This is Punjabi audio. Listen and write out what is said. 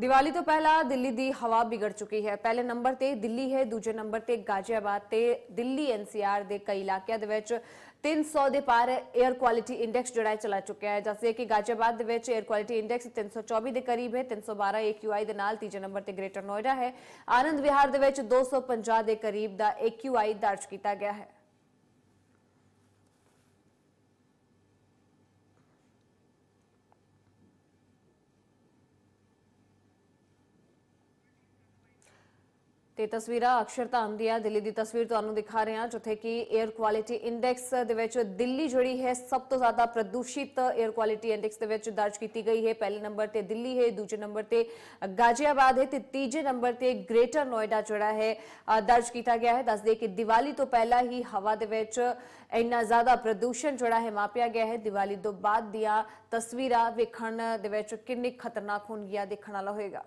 ਦੀਵਾਲੀ ਤੋਂ ਪਹਿਲਾਂ ਦਿੱਲੀ ਦੀ ਹਵਾ ਵਿਗੜ ਚੁੱਕੀ ਹੈ ਪਹਿਲੇ ਨੰਬਰ ਤੇ ਦਿੱਲੀ ਹੈ ਦੂਜੇ ਨੰਬਰ ਤੇ ਗਾਜ਼ੀਆਬਾਦ ਤੇ ਦਿੱਲੀ ਐਨਸੀਆਰ ਦੇ ਕਈ ਇਲਾਕਿਆਂ ਦੇ ਵਿੱਚ 300 ਦੇ ਪਾਰ 에ਅਰ ਕੁਆਲਿਟੀ ਇੰਡੈਕਸ ਜਿਹੜਾ ਚਲਾ ਚੁੱਕਿਆ ਹੈ ਜਿਵੇਂ ਕਿ ਗਾਜ਼ੀਆਬਾਦ ਦੇ ਵਿੱਚ 에ਅਰ ਕੁਆਲਿਟੀ ਇੰਡੈਕਸ 324 ਦੇ ਕਰੀਬ ਹੈ 312 AQI ਦੇ ਨਾਲ ਤੀਜੇ ਨੰਬਰ ਤੇ ਗ੍ਰੇਟਰ ਨੋਇਡਾ ਹੈ ਆਨੰਦ ਵਿਹਾਰ ਦੇ ਵਿੱਚ 250 ਦੇ ਕਰੀਬ ਦਾ AQI ਦਰਜ ਕੀਤਾ ਗਿਆ ਹੈ ਤੇ ਤਸਵੀਰਾਂ ਅਕਸ਼ਰਧਾਮ ਦੀਆਂ ਦਿੱਲੀ ਦੀ ਤਸਵੀਰ ਤੁਹਾਨੂੰ ਦਿਖਾ ਰਹੇ ਹਾਂ ਜਿੱਥੇ ਕਿ 에ਅਰ ਕੁਆਲਿਟੀ ਇੰਡੈਕਸ ਦੇ ਵਿੱਚ ਦਿੱਲੀ ਜਿਹੜੀ ਹੈ ਸਭ ਤੋਂ ਜ਼ਿਆਦਾ ਪ੍ਰਦੂਸ਼ਿਤ 에ਅਰ ਕੁਆਲਿਟੀ ਇੰਡੈਕਸ ਦੇ ਵਿੱਚ ਦਰਜ ਕੀਤੀ ਗਈ ਹੈ ਪਹਿਲੇ ਨੰਬਰ ਤੇ ਦਿੱਲੀ ਹੈ ਦੂਜੇ ਨੰਬਰ ਤੇ ਗਾਜ਼ੀਆਬਾਦ ਹੈ ਤੇ ਤੀਜੇ ਨੰਬਰ ਤੇ ਗ੍ਰੇਟਰ ਨੋਇਡਾ ਜਿਹੜਾ ਹੈ ਦਰਜ ਕੀਤਾ ਗਿਆ ਹੈ ਦੱਸ ਕਿ ਦੀਵਾਲੀ ਤੋਂ ਪਹਿਲਾਂ ਹੀ ਹਵਾ ਦੇ ਵਿੱਚ ਇੰਨਾ ਜ਼ਿਆਦਾ ਪ੍ਰਦੂਸ਼ਣ ਜਿਹੜਾ ਹੈ ਮਾਪਿਆ ਗਿਆ ਹੈ ਦੀਵਾਲੀ ਤੋਂ ਬਾਅਦ ਦੀਆਂ ਤਸਵੀਰਾਂ ਵੇਖਣ ਦੇ ਵਿੱਚ ਕਿੰਨੀ ਖਤਰਨਾਕ ਹੋਣਗੀਆਂ ਦੇਖਣ ਵਾਲਾ ਹੋਏਗਾ